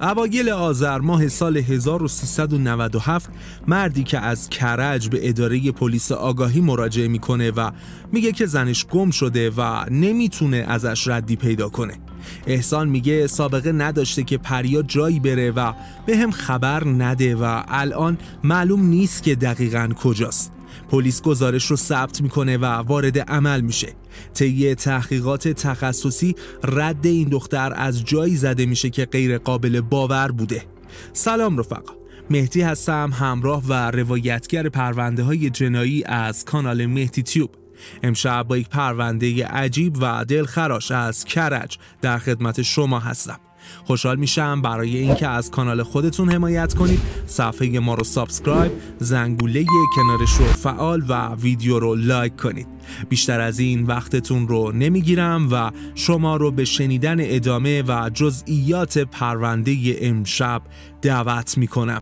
اوایل آذر ماه سال 1397 مردی که از کرج به اداره پلیس آگاهی مراجعه میکنه و میگه که زنش گم شده و نمیتونه ازش ردی پیدا کنه. احسان میگه سابقه نداشته که پریا جایی بره و به هم خبر نده و الان معلوم نیست که دقیقا کجاست. پلیس گزارش رو ثبت میکنه و وارد عمل میشه طی تحقیقات تخصصی رد این دختر از جایی زده میشه که غیر قابل باور بوده سلام رفقا مهدی هستم همراه و روایتگر پرونده های جنایی از کانال مهدی تیوب امشب با یک پرونده عجیب و دلخراش از کرج در خدمت شما هستم خوشحال میشم برای اینکه از کانال خودتون حمایت کنید صفحه ما رو سابسکرایب زنگوله کنارش رو فعال و ویدیو رو لایک کنید بیشتر از این وقتتون رو نمیگیرم و شما رو به شنیدن ادامه و جزئیات پرونده امشب دعوت میکنم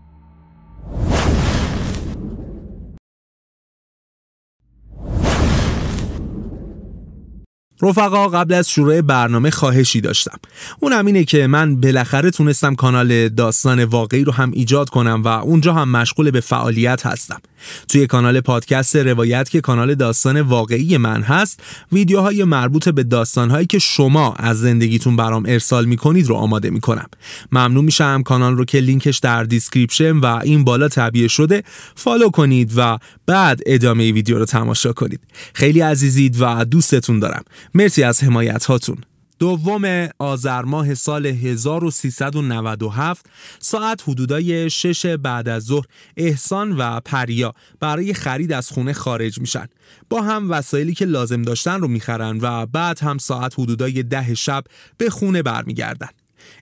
رفقا قبل از شروع برنامه خواهشی داشتم اون هم اینه که من بالاخره تونستم کانال داستان واقعی رو هم ایجاد کنم و اونجا هم مشغول به فعالیت هستم توی کانال پادکست روایت که کانال داستان واقعی من هست ویدیوهای مربوط به داستانهایی که شما از زندگیتون برام ارسال میکنید رو آماده میکنم ممنون میشم کانال رو که لینکش در دیسکریپشن و این بالا تبیه شده فالو کنید و بعد ادامه ویدیو رو تماشا کنید خیلی عزیزید و دوستتون دارم مرسی از حمایت هاتون دوم آذر ماه سال 1397 ساعت حدودای 6 بعد از ظهر احسان و پریا برای خرید از خونه خارج میشن با هم وسایلی که لازم داشتن رو میخرن و بعد هم ساعت حدودای ده شب به خونه برمیگردن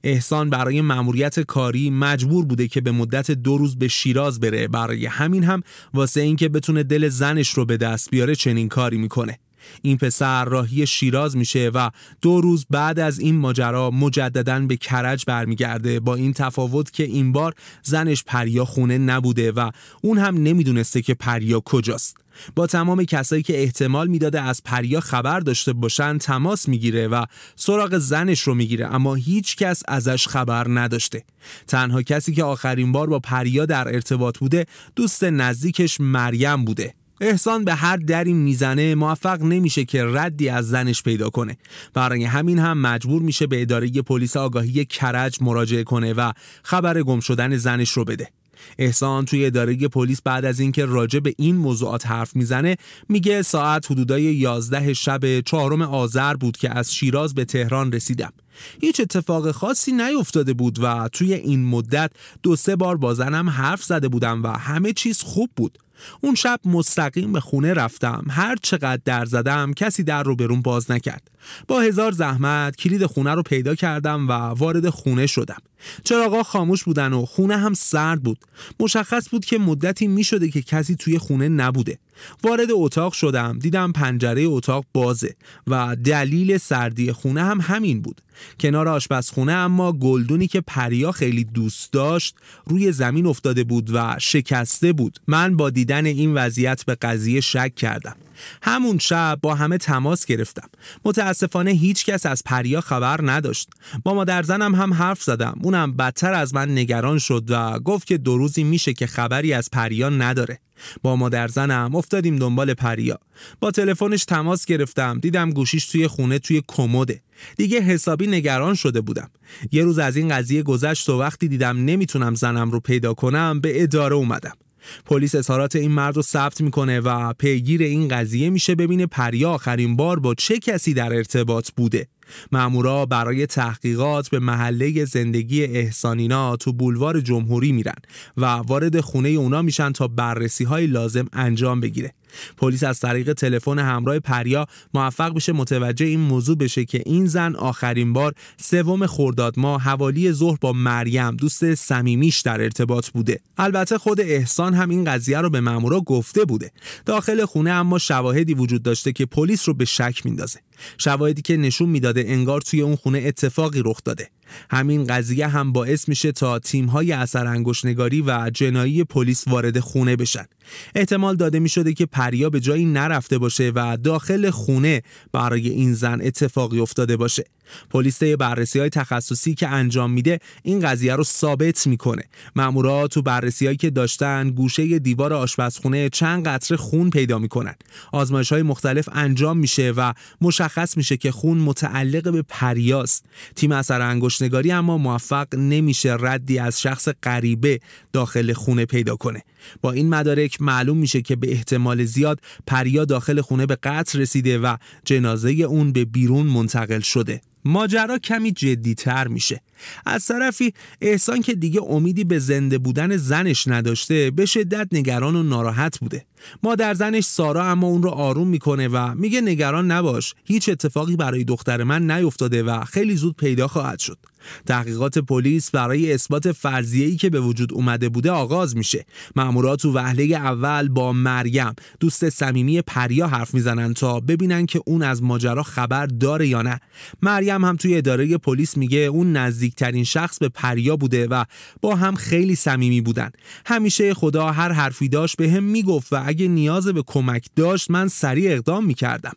احسان برای مأموریت کاری مجبور بوده که به مدت دو روز به شیراز بره برای همین هم واسه اینکه بتونه دل زنش رو به دست بیاره چنین کاری میکنه این پسر راهی شیراز میشه و دو روز بعد از این ماجرا مجددا به کرج برمیگرده با این تفاوت که این بار زنش پریا خونه نبوده و اون هم نمیدونسته که پریا کجاست با تمام کسایی که احتمال میداده از پریا خبر داشته باشن تماس میگیره و سراغ زنش رو میگیره اما هیچ کس ازش خبر نداشته تنها کسی که آخرین بار با پریا در ارتباط بوده دوست نزدیکش مریم بوده احسان به هر دری میزنه موفق نمیشه که ردی از زنش پیدا کنه برای همین هم مجبور میشه به اداره پلیس آگاهی کرج مراجعه کنه و خبر گم شدن زنش رو بده احسان توی اداره پلیس بعد از اینکه راجع به این موضوعات حرف میزنه میگه ساعت حدودای 11 شب چهارم آذر بود که از شیراز به تهران رسیدم هیچ اتفاق خاصی نیفتاده بود و توی این مدت دو سه بار با زنم حرف زده بودم و همه چیز خوب بود اون شب مستقیم به خونه رفتم هر چقدر در زدم کسی در رو برون باز نکرد با هزار زحمت کلید خونه رو پیدا کردم و وارد خونه شدم چراغا خاموش بودن و خونه هم سرد بود مشخص بود که مدتی می شده که کسی توی خونه نبوده وارد اتاق شدم دیدم پنجره اتاق بازه و دلیل سردی خونه هم همین بود کنار آشپزخونه اما گلدونی که پریا خیلی دوست داشت روی زمین افتاده بود و شکسته بود من با دیدن این وضعیت به قضیه شک کردم همون شب با همه تماس گرفتم متاسفانه هیچ کس از پریا خبر نداشت با مادر زنم هم حرف زدم اونم بدتر از من نگران شد و گفت که دو روزی میشه که خبری از پریا نداره با مادر زنم افتادیم دنبال پریا با تلفنش تماس گرفتم دیدم گوشیش توی خونه توی کمده دیگه حسابی نگران شده بودم یه روز از این قضیه گذشت و وقتی دیدم نمیتونم زنم رو پیدا کنم به اداره اومدم پلیس اظهارات این مرد رو ثبت میکنه و پیگیر این قضیه میشه ببینه پریا آخرین بار با چه کسی در ارتباط بوده معمورا برای تحقیقات به محله زندگی احسانینا تو بولوار جمهوری میرن و وارد خونه اونا میشن تا بررسی های لازم انجام بگیره پلیس از طریق تلفن همراه پریا موفق بشه متوجه این موضوع بشه که این زن آخرین بار سوم خرداد ماه حوالی ظهر با مریم دوست صمیمیش در ارتباط بوده البته خود احسان هم این قضیه رو به مامورا گفته بوده داخل خونه اما شواهدی وجود داشته که پلیس رو به شک میندازه شواهدی که نشون میداده انگار توی اون خونه اتفاقی رخ داده همین قضیه هم باعث میشه تا تیم های اثر انگشتنگاری و جنایی پلیس وارد خونه بشن. احتمال داده میشده که پریا به جایی نرفته باشه و داخل خونه برای این زن اتفاقی افتاده باشه. پلیس طی های تخصصی که انجام میده این قضیه رو ثابت میکنه. مامورا تو هایی که داشتن گوشه دیوار آشپزخونه چند قطره خون پیدا میکنن. های مختلف انجام میشه و مشخص میشه که خون متعلق به پریاست. تیم اثر خوشنگاری اما موفق نمیشه ردی از شخص غریبه داخل خونه پیدا کنه با این مدارک معلوم میشه که به احتمال زیاد پریا داخل خونه به قتل رسیده و جنازه اون به بیرون منتقل شده ماجرا کمی تر میشه از طرفی احسان که دیگه امیدی به زنده بودن زنش نداشته به شدت نگران و ناراحت بوده مادر زنش سارا اما اون رو آروم میکنه و میگه نگران نباش هیچ اتفاقی برای دختر من نیفتاده و خیلی زود پیدا خواهد شد تحقیقات پلیس برای اثبات فرضیه‌ای که به وجود اومده بوده آغاز میشه معمورات تو وهله اول با مریم دوست صمیمی پریا حرف میزنن تا ببینن که اون از ماجرا خبر داره یا نه مریم هم توی اداره پلیس میگه اون نزدیکترین شخص به پریا بوده و با هم خیلی صمیمی بودن همیشه خدا هر حرفی داشت به هم میگفت و اگه نیاز به کمک داشت من سریع اقدام میکردم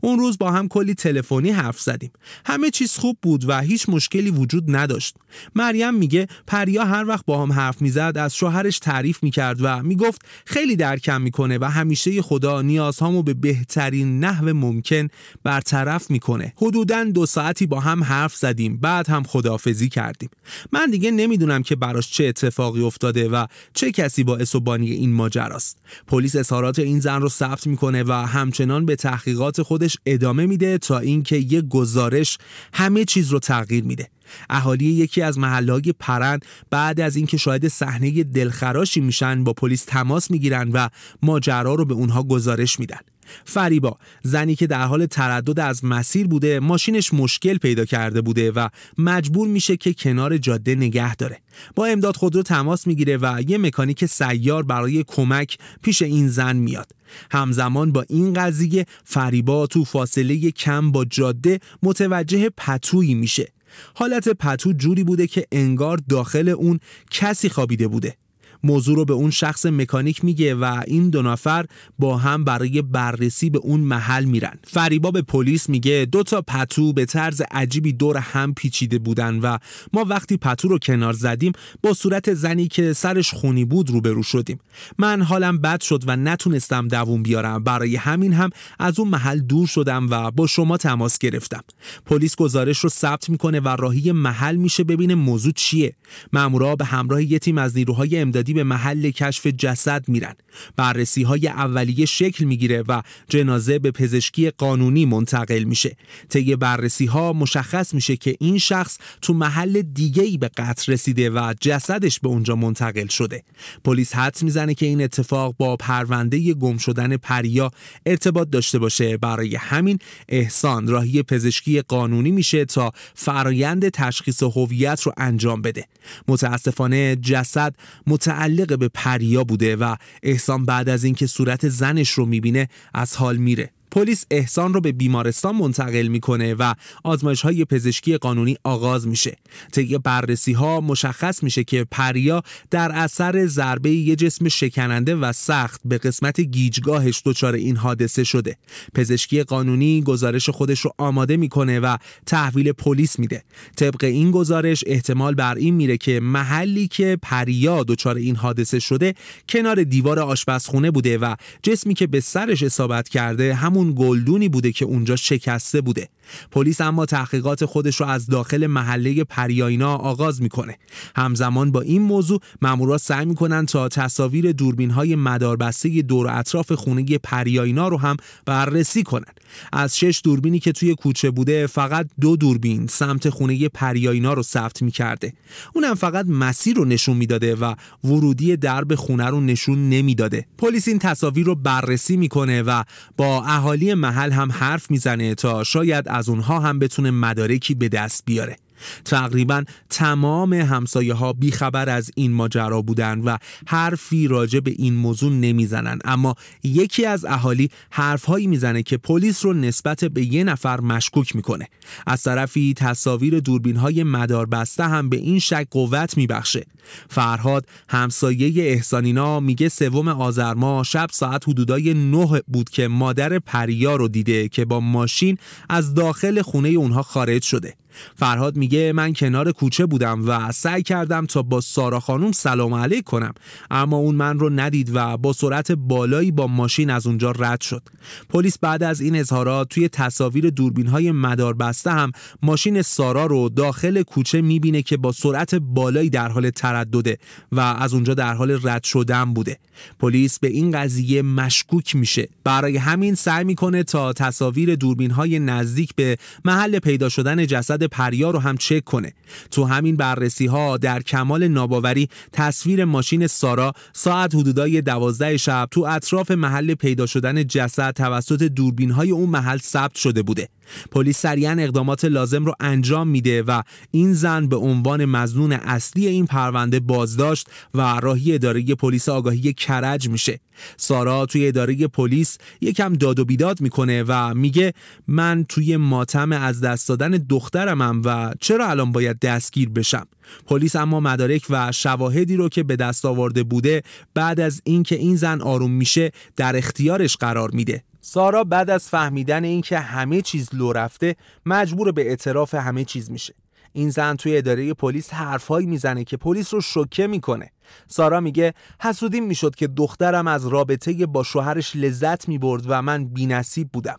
اون روز با هم کلی تلفنی حرف زدیم همه چیز خوب بود و هیچ مشکلی وجود نداشت مریم میگه پریا هر وقت با هم حرف میزد از شوهرش تعریف میکرد و میگفت خیلی درکم میکنه و همیشه خدا نیازهامو به بهترین نحو ممکن برطرف میکنه حدودا دو ساعتی با هم حرف زدیم بعد هم خدافزی کردیم من دیگه نمیدونم که براش چه اتفاقی افتاده و چه کسی با اسوبانی این ماجراست پلیس اظهارات این زن رو ثبت میکنه و همچنان به تحقیقات خودش ادامه میده تا اینکه یه گزارش همه چیز رو تغییر میده اهالی یکی از های پرند بعد از اینکه شاهد صحنه دلخراشی میشن با پلیس تماس میگیرن و ماجرا رو به اونها گزارش میدن فریبا زنی که در حال تردد از مسیر بوده ماشینش مشکل پیدا کرده بوده و مجبور میشه که کنار جاده نگه داره با امداد خود رو تماس میگیره و یه مکانیک سیار برای کمک پیش این زن میاد همزمان با این قضیه فریبا تو فاصله کم با جاده متوجه پتویی میشه حالت پتو جوری بوده که انگار داخل اون کسی خوابیده بوده موضوع رو به اون شخص مکانیک میگه و این دو نفر با هم برای بررسی به اون محل میرن فریبا به پلیس میگه دو تا پتو به طرز عجیبی دور هم پیچیده بودن و ما وقتی پتو رو کنار زدیم با صورت زنی که سرش خونی بود روبرو شدیم من حالم بد شد و نتونستم دووم بیارم برای همین هم از اون محل دور شدم و با شما تماس گرفتم پلیس گزارش رو ثبت میکنه و راهی محل میشه ببینه موضوع چیه مامورا به همراه یه تیم از نیروهای امدادی به محل کشف جسد میرن بررسی های اولیه شکل میگیره و جنازه به پزشکی قانونی منتقل میشه طی بررسی ها مشخص میشه که این شخص تو محل دیگه ای به قتل رسیده و جسدش به اونجا منتقل شده پلیس حدس میزنه که این اتفاق با پرونده گم شدن پریا ارتباط داشته باشه برای همین احسان راهی پزشکی قانونی میشه تا فرایند تشخیص هویت رو انجام بده متاسفانه جسد متع... متعلق به پریا بوده و احسان بعد از اینکه صورت زنش رو میبینه از حال میره پلیس احسان رو به بیمارستان منتقل میکنه و آزمایش های پزشکی قانونی آغاز میشه طی بررسی ها مشخص میشه که پریا در اثر ضربه یه جسم شکننده و سخت به قسمت گیجگاهش دچار این حادثه شده پزشکی قانونی گزارش خودش رو آماده میکنه و تحویل پلیس میده طبق این گزارش احتمال بر این میره که محلی که پریا دچار این حادثه شده کنار دیوار آشپزخونه بوده و جسمی که به سرش اصابت کرده همون همون گلدونی بوده که اونجا شکسته بوده پلیس اما تحقیقات خودش رو از داخل محله پریاینا آغاز میکنه همزمان با این موضوع مامورا سعی میکنن تا تصاویر دوربین های مداربسته دور اطراف خونه پریاینا رو هم بررسی کنند. از شش دوربینی که توی کوچه بوده فقط دو دوربین سمت خونه پریاینا رو ثبت میکرده اونم فقط مسیر رو نشون میداده و ورودی درب خونه رو نشون نمیداده پلیس این تصاویر رو بررسی میکنه و با اهالی محل هم حرف میزنه تا شاید از اونها هم بتونه مدارکی به دست بیاره تقریبا تمام همسایه ها بیخبر از این ماجرا بودند و حرفی راجع به این موضوع نمیزنند اما یکی از اهالی حرفهایی میزنه که پلیس رو نسبت به یه نفر مشکوک میکنه از طرفی تصاویر دوربین های مدار هم به این شک قوت میبخشه فرهاد همسایه احسانینا میگه سوم آذر ماه شب ساعت حدودای نه بود که مادر پریا رو دیده که با ماشین از داخل خونه اونها خارج شده فرهاد میگه من کنار کوچه بودم و سعی کردم تا با سارا خانوم سلام علیک کنم اما اون من رو ندید و با سرعت بالایی با ماشین از اونجا رد شد پلیس بعد از این اظهارات توی تصاویر دوربین های مدار بسته هم ماشین سارا رو داخل کوچه میبینه که با سرعت بالایی در حال تردده و از اونجا در حال رد شدن بوده پلیس به این قضیه مشکوک میشه برای همین سعی میکنه تا تصاویر دوربین های نزدیک به محل پیدا شدن جسد پریا رو هم چک کنه تو همین بررسی ها در کمال ناباوری تصویر ماشین سارا ساعت حدودای دوازده شب تو اطراف محل پیدا شدن جسد توسط دوربین های اون محل ثبت شده بوده پلیس سریعا اقدامات لازم رو انجام میده و این زن به عنوان مزنون اصلی این پرونده بازداشت و راهی اداره پلیس آگاهی کرج میشه سارا توی اداره پلیس یکم داد و بیداد میکنه و میگه من توی ماتم از دست دادن دختر من و چرا الان باید دستگیر بشم پلیس اما مدارک و شواهدی رو که به دست آورده بوده بعد از اینکه این زن آروم میشه در اختیارش قرار میده سارا بعد از فهمیدن اینکه همه چیز لو رفته مجبور به اعتراف همه چیز میشه این زن توی اداره پلیس حرفهایی میزنه که پلیس رو شوکه میکنه سارا میگه حسودیم میشد که دخترم از رابطه با شوهرش لذت میبرد و من بینصیب بودم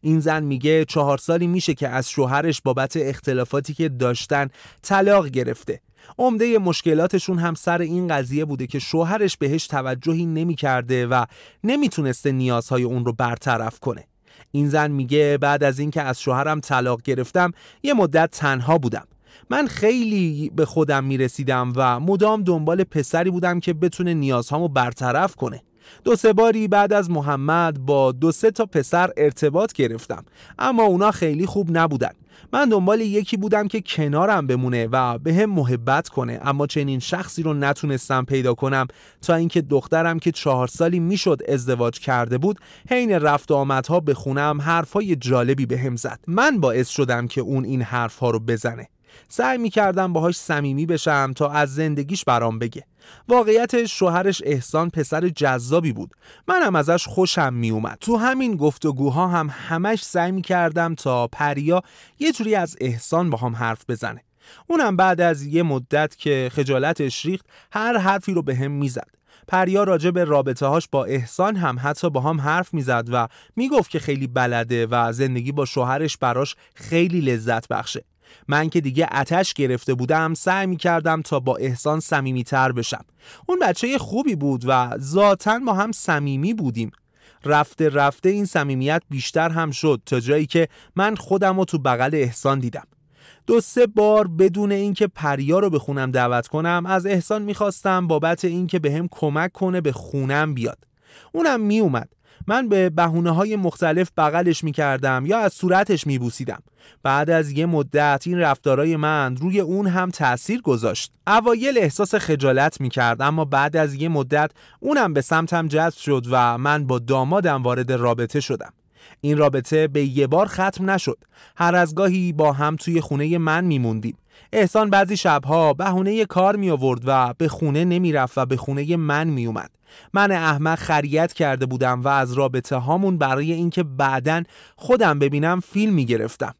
این زن میگه چهار سالی میشه که از شوهرش بابت اختلافاتی که داشتن طلاق گرفته عمده مشکلاتشون هم سر این قضیه بوده که شوهرش بهش توجهی نمیکرده و نمیتونسته نیازهای اون رو برطرف کنه این زن میگه بعد از اینکه از شوهرم طلاق گرفتم یه مدت تنها بودم من خیلی به خودم میرسیدم و مدام دنبال پسری بودم که بتونه نیازهامو برطرف کنه دو سه باری بعد از محمد با دو سه تا پسر ارتباط گرفتم اما اونا خیلی خوب نبودن من دنبال یکی بودم که کنارم بمونه و به هم محبت کنه اما چنین شخصی رو نتونستم پیدا کنم تا اینکه دخترم که چهار سالی میشد ازدواج کرده بود حین رفت آمدها به خونم حرفای جالبی به هم زد من باعث شدم که اون این حرفها رو بزنه سعی میکردم باهاش صمیمی بشم تا از زندگیش برام بگه واقعیت شوهرش احسان پسر جذابی بود منم ازش خوشم میومد تو همین گفتگوها هم همش سعی کردم تا پریا یه جوری از احسان با هم حرف بزنه اونم بعد از یه مدت که خجالتش ریخت هر حرفی رو به هم میزد پریا راجع به رابطه هاش با احسان هم حتی با هم حرف میزد و میگفت که خیلی بلده و زندگی با شوهرش براش خیلی لذت بخشه من که دیگه اتش گرفته بودم سعی می کردم تا با احسان تر بشم اون بچه خوبی بود و ذاتا ما هم صمیمی بودیم رفته رفته این صمیمیت بیشتر هم شد تا جایی که من خودم رو تو بغل احسان دیدم دو سه بار بدون اینکه پریا رو به خونم دعوت کنم از احسان میخواستم بابت اینکه بهم کمک کنه به خونم بیاد اونم میومد من به بهونه های مختلف بغلش می کردم یا از صورتش می بوسیدم. بعد از یه مدت این رفتارای من روی اون هم تأثیر گذاشت. اوایل احساس خجالت می کرد اما بعد از یه مدت اونم به سمتم جذب شد و من با دامادم وارد رابطه شدم. این رابطه به یه بار ختم نشد هر از گاهی با هم توی خونه من موندیم احسان بعضی شبها بهونه کار می آورد و به خونه رفت و به خونه من میومد من احمق خریت کرده بودم و از رابطه هامون برای اینکه بعدا خودم ببینم فیلم می گرفتم.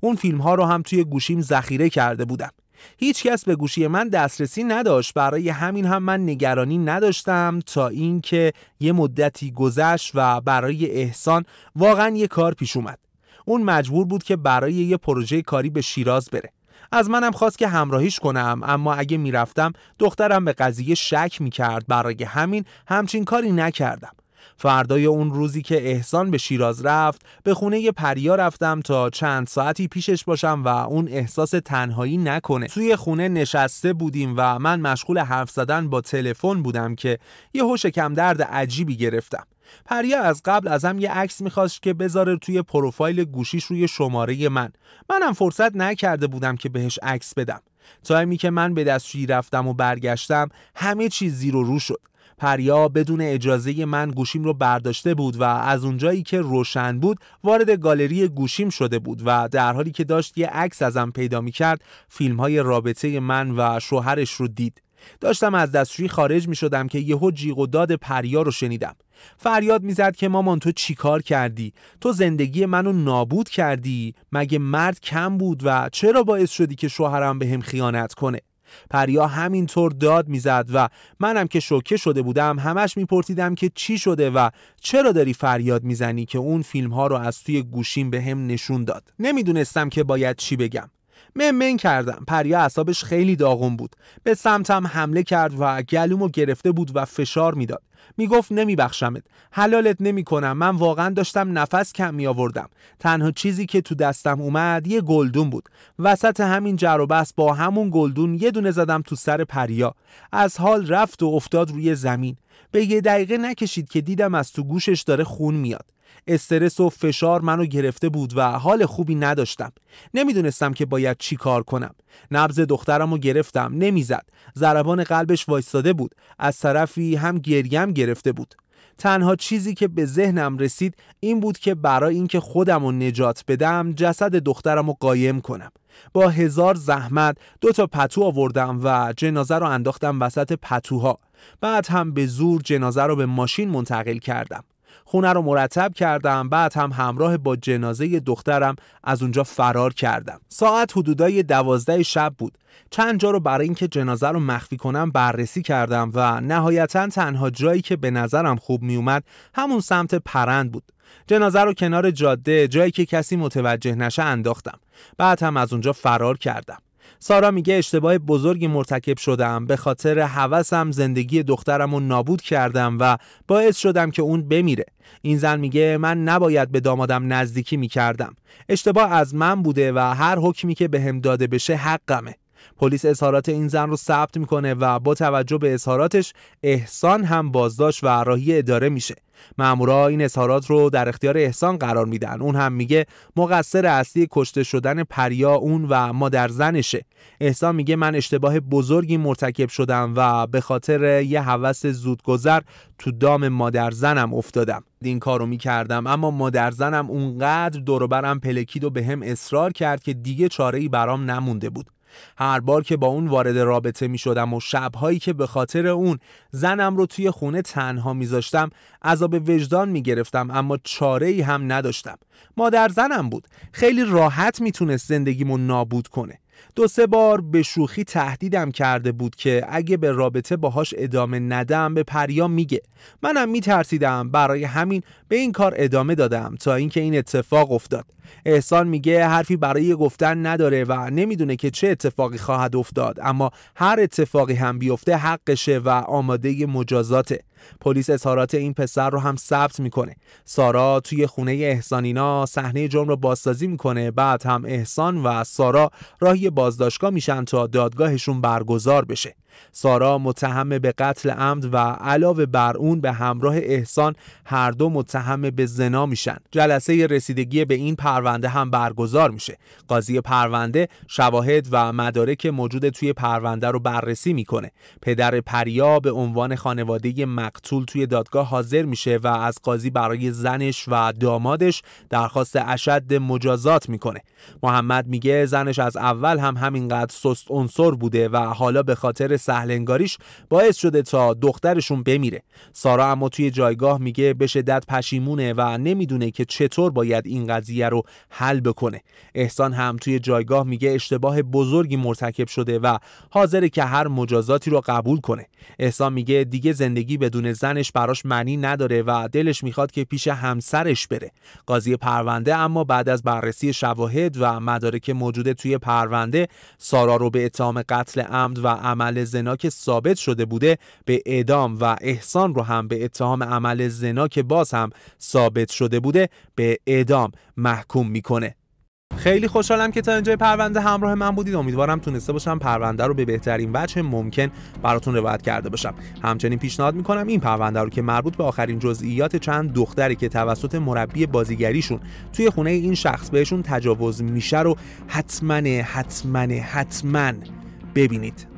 اون فیلم ها رو هم توی گوشیم ذخیره کرده بودم. هیچکس به گوشی من دسترسی نداشت برای همین هم من نگرانی نداشتم تا اینکه یه مدتی گذشت و برای احسان واقعا یه کار پیش اومد. اون مجبور بود که برای یه پروژه کاری به شیراز بره. از منم خواست که همراهیش کنم اما اگه میرفتم دخترم به قضیه شک میکرد برای همین همچین کاری نکردم فردای اون روزی که احسان به شیراز رفت به خونه پریا رفتم تا چند ساعتی پیشش باشم و اون احساس تنهایی نکنه توی خونه نشسته بودیم و من مشغول حرف زدن با تلفن بودم که هوش کم درد عجیبی گرفتم پریا از قبل ازم یه عکس میخواست که بذاره توی پروفایل گوشیش روی شماره من منم فرصت نکرده بودم که بهش عکس بدم تایمی که من به دستشویی رفتم و برگشتم همه چیز زیر و رو شد پریا بدون اجازه من گوشیم رو برداشته بود و از اونجایی که روشن بود وارد گالری گوشیم شده بود و در حالی که داشت یه عکس ازم پیدا میکرد کرد فیلم های رابطه من و شوهرش رو دید داشتم از دستشویی خارج می شدم که یهو جیغ و داد پریا رو شنیدم فریاد میزد که مامان تو چیکار کردی تو زندگی منو نابود کردی مگه مرد کم بود و چرا باعث شدی که شوهرم به خیانت کنه پریا همینطور داد میزد و منم که شوکه شده بودم همش میپرسیدم که چی شده و چرا داری فریاد میزنی که اون فیلم ها رو از توی گوشیم به هم نشون داد نمیدونستم که باید چی بگم ممن کردم پریا اعصابش خیلی داغون بود به سمتم حمله کرد و گلومو گرفته بود و فشار میداد میگفت نمیبخشمت حلالت نمیکنم من واقعا داشتم نفس کم می آوردم تنها چیزی که تو دستم اومد یه گلدون بود وسط همین جر و بس با همون گلدون یه دونه زدم تو سر پریا از حال رفت و افتاد روی زمین به یه دقیقه نکشید که دیدم از تو گوشش داره خون میاد استرس و فشار منو گرفته بود و حال خوبی نداشتم نمیدونستم که باید چی کار کنم نبز دخترم رو گرفتم نمیزد ضربان قلبش وایستاده بود از طرفی هم گریم گرفته بود تنها چیزی که به ذهنم رسید این بود که برای اینکه خودم رو نجات بدم جسد دخترم رو قایم کنم با هزار زحمت دو تا پتو آوردم و جنازه رو انداختم وسط پتوها بعد هم به زور جنازه رو به ماشین منتقل کردم خونه رو مرتب کردم بعد هم همراه با جنازه دخترم از اونجا فرار کردم ساعت حدودای دوازده شب بود چند جا رو برای اینکه جنازه رو مخفی کنم بررسی کردم و نهایتا تنها جایی که به نظرم خوب میومد همون سمت پرند بود جنازه رو کنار جاده جایی که کسی متوجه نشه انداختم بعد هم از اونجا فرار کردم سارا میگه اشتباه بزرگی مرتکب شدم به خاطر حوسم زندگی دخترم رو نابود کردم و باعث شدم که اون بمیره این زن میگه من نباید به دامادم نزدیکی میکردم اشتباه از من بوده و هر حکمی که به هم داده بشه حقمه پلیس اظهارات این زن رو ثبت میکنه و با توجه به اظهاراتش احسان هم بازداشت و راهی اداره میشه مامورا این اظهارات رو در اختیار احسان قرار میدن اون هم میگه مقصر اصلی کشته شدن پریا اون و مادر زنشه احسان میگه من اشتباه بزرگی مرتکب شدم و به خاطر یه هوس زودگذر تو دام مادر زنم افتادم این کارو میکردم اما مادر زنم اونقدر دور برم پلکید و به هم اصرار کرد که دیگه چاره برام نمونده بود هر بار که با اون وارد رابطه می شدم و شبهایی که به خاطر اون زنم رو توی خونه تنها زاشتم عذاب وجدان می گرفتم اما چاره ای هم نداشتم مادر زنم بود خیلی راحت میتونست زندگیمو نابود کنه دو سه بار به شوخی تهدیدم کرده بود که اگه به رابطه باهاش ادامه ندم به پریا میگه منم میترسیدم برای همین به این کار ادامه دادم تا اینکه این اتفاق افتاد احسان میگه حرفی برای گفتن نداره و نمیدونه که چه اتفاقی خواهد افتاد اما هر اتفاقی هم بیفته حقشه و آماده مجازاته پلیس اظهارات این پسر رو هم ثبت میکنه سارا توی خونه احسانینا صحنه جرم رو بازسازی میکنه بعد هم احسان و سارا راهی بازداشتگاه میشن تا دادگاهشون برگزار بشه سارا متهم به قتل عمد و علاوه بر اون به همراه احسان هر دو متهم به زنا میشن جلسه رسیدگی به این پرونده هم برگزار میشه قاضی پرونده شواهد و مدارک موجود توی پرونده رو بررسی میکنه پدر پریا به عنوان خانواده مقتول توی دادگاه حاضر میشه و از قاضی برای زنش و دامادش درخواست اشد مجازات میکنه محمد میگه زنش از اول هم همینقدر سست عنصر بوده و حالا به خاطر سهلنگاریش باعث شده تا دخترشون بمیره سارا اما توی جایگاه میگه به شدت پشیمونه و نمیدونه که چطور باید این قضیه رو حل بکنه احسان هم توی جایگاه میگه اشتباه بزرگی مرتکب شده و حاضره که هر مجازاتی رو قبول کنه احسان میگه دیگه زندگی بدون زنش براش معنی نداره و دلش میخواد که پیش همسرش بره قاضی پرونده اما بعد از بررسی شواهد و مدارک موجود توی پرونده سارا رو به اتهام قتل عمد و عمل زنا که ثابت شده بوده به اعدام و احسان رو هم به اتهام عمل زنا که باز هم ثابت شده بوده به اعدام محکوم میکنه خیلی خوشحالم که تا اینجای پرونده همراه من بودید امیدوارم تونسته باشم پرونده رو به بهترین وجه ممکن براتون روایت کرده باشم همچنین پیشنهاد میکنم این پرونده رو که مربوط به آخرین جزئیات چند دختری که توسط مربی بازیگریشون توی خونه این شخص بهشون تجاوز میشه رو حتما حتما حتما ببینید